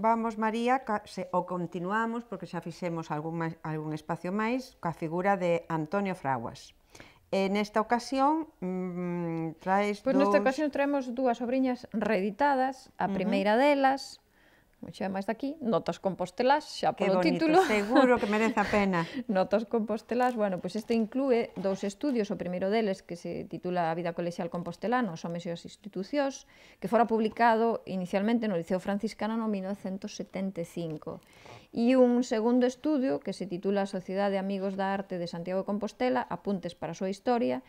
vamos María se, o continuamos porque xa fixemos algún, máis, algún espacio máis ca figura de Antonio Fraguas. En esta ocasión mmm, traes pois nesta ocasión traemos dúas obriñas reeditadas, a primeira uh -huh. delas xa máis daqui, Notas Compostelas, xa polo que bonito, título. seguro que merece a pena. Notas Compostelas, bueno, pois pues este inclúe dous estudios, o primeiro deles que se titula A vida colexial compostelana, os homes e as institucións, que fora publicado inicialmente no Liceo Franciscano no 1975. E un segundo estudio que se titula Sociedade de Amigos da Arte de Santiago de Compostela, Apuntes para a súa historia,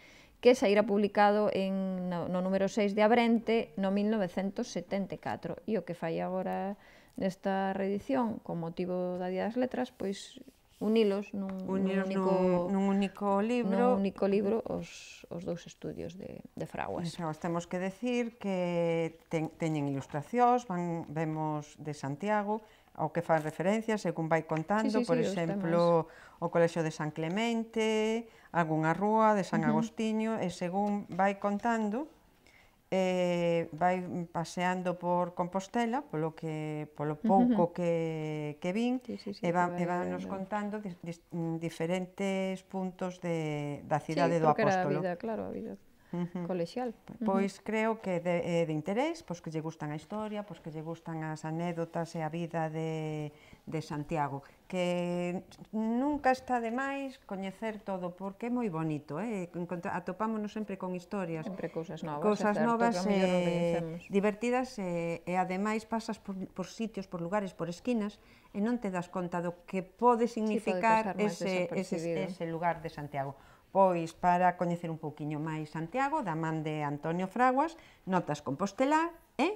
que saíra publicado en, no, no número 6 de Abrente no 1974 e o que fai agora nesta reedición con motivo da Día das Letras pois unilos nun, unilos nun, único, nun, nun único libro nun único libro os, os dous estudios de, de Fraguas. Fraguas temos que decir que ten, teñen ilustracións, van, vemos de Santiago, ao que fan referencia, según vai contando, sí, sí, por sí, exemplo, o Colexo de San Clemente, algunha rúa de San uh -huh. Agostiño, e según vai contando, eh, vai paseando por Compostela, polo que polo pouco uh -huh. que, que vin, sí, sí, sí, e, van, e van nos contando dis, diferentes puntos de, da cidade sí, do Apóstolo. claro, a vida, claro, a vida uh -huh. colexial. Pois uh -huh. creo que de, de interés, pois que lle gustan a historia, pois que lle gustan as anécdotas e a vida de, de Santiago, que nunca está de máis coñecer todo, porque é moi bonito, eh? atopámonos sempre con historias. Sempre cousas novas. Cousas novas novas eh, divertidas eh, e ademais pasas por, por sitios, por lugares, por esquinas, e non te das conta do que pode significar sí, pode ese, ese, ese lugar de Santiago pois para coñecer un pouquiño máis Santiago, da man de Antonio Fraguas, Notas Compostela, e... Eh?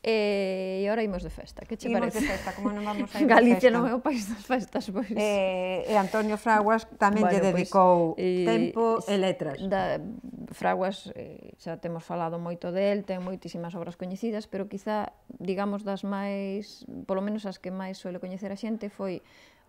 E eh, ora imos de festa, que che imos parece? Imos de festa, como non vamos a ir Galicia non é o país das festas, pois. Eh, e Antonio Fraguas tamén bueno, lle pois, dedicou pues, eh, tempo e letras. Da, Fraguas, eh, xa temos falado moito del, ten moitísimas obras coñecidas, pero quizá, digamos, das máis, polo menos as que máis suele coñecer a xente, foi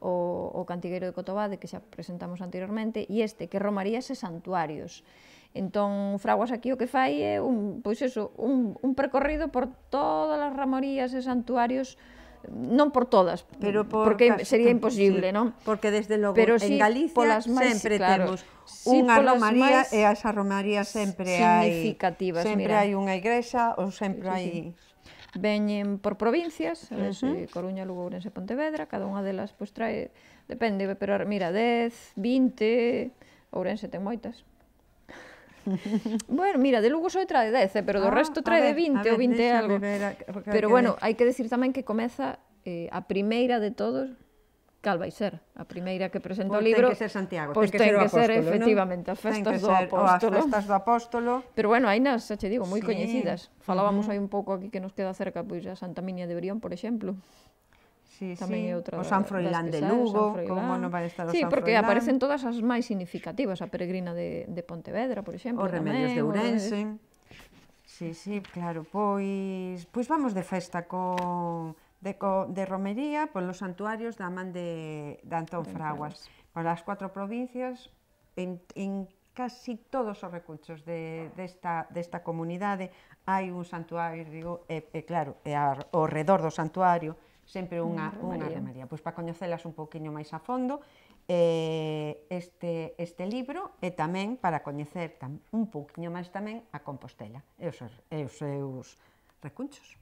o, o Cantigueiro de Cotobade, que xa presentamos anteriormente, e este, que ese santuarios. Entón, Fraguas aquí o que fai é un, pois eso, un, un percorrido por todas as ramorías e santuarios non por todas, pero por porque casi, sería imposible, sí, non? Porque desde logo pero en sí, Galicia polas máis, sempre claro, temos sí, unha romaría e as romarías sempre significativas, hai sempre hai unha igrexa ou sempre sí, hai sí veñen por provincias, uh eh, -huh. Coruña, Lugo, Ourense, Pontevedra, cada unha delas pois trae, depende, pero mira, 10, 20, Ourense ten moitas. bueno, mira, de Lugo só trae 10, eh, pero do ah, resto trae ver, de 20 ver, ou 20 algo. Ver, a, pero bueno, hai que decir tamén que comeza eh, a primeira de todos, cal vai ser a primeira que presenta pues pois o libro. Ten que ser Santiago, pois ten que ser, apóstolo, efectivamente ¿no? as festas do apóstolo. As festas do apóstolo. Pero bueno, hai nas, xa che digo, moi sí. coñecidas. Falábamos uh -huh. un pouco aquí que nos queda cerca, pois a Santa Minia de Brión, por exemplo. Sí, Tamén sí. é outra o San Froilán de Lugo, como non vai estar o sí, San Froilán. Sí, porque aparecen todas as máis significativas, a peregrina de, de Pontevedra, por exemplo. Os Remedios tamén, de Ourense. Sí, sí, claro, pois pois vamos de festa con de, de romería polos pois santuarios da man de, de Antón de Fraguas. Fraguas. Polas pois cuatro provincias, en, en casi todos os recursos de, desta, desta comunidade hai un santuario, digo, e, e claro, e ao redor do santuario sempre unha, unha romería. Pois para coñecelas un poquinho máis a fondo, eh, este, este libro e tamén para coñecer tam, un poquinho máis tamén a Compostela e os, e os seus recunchos.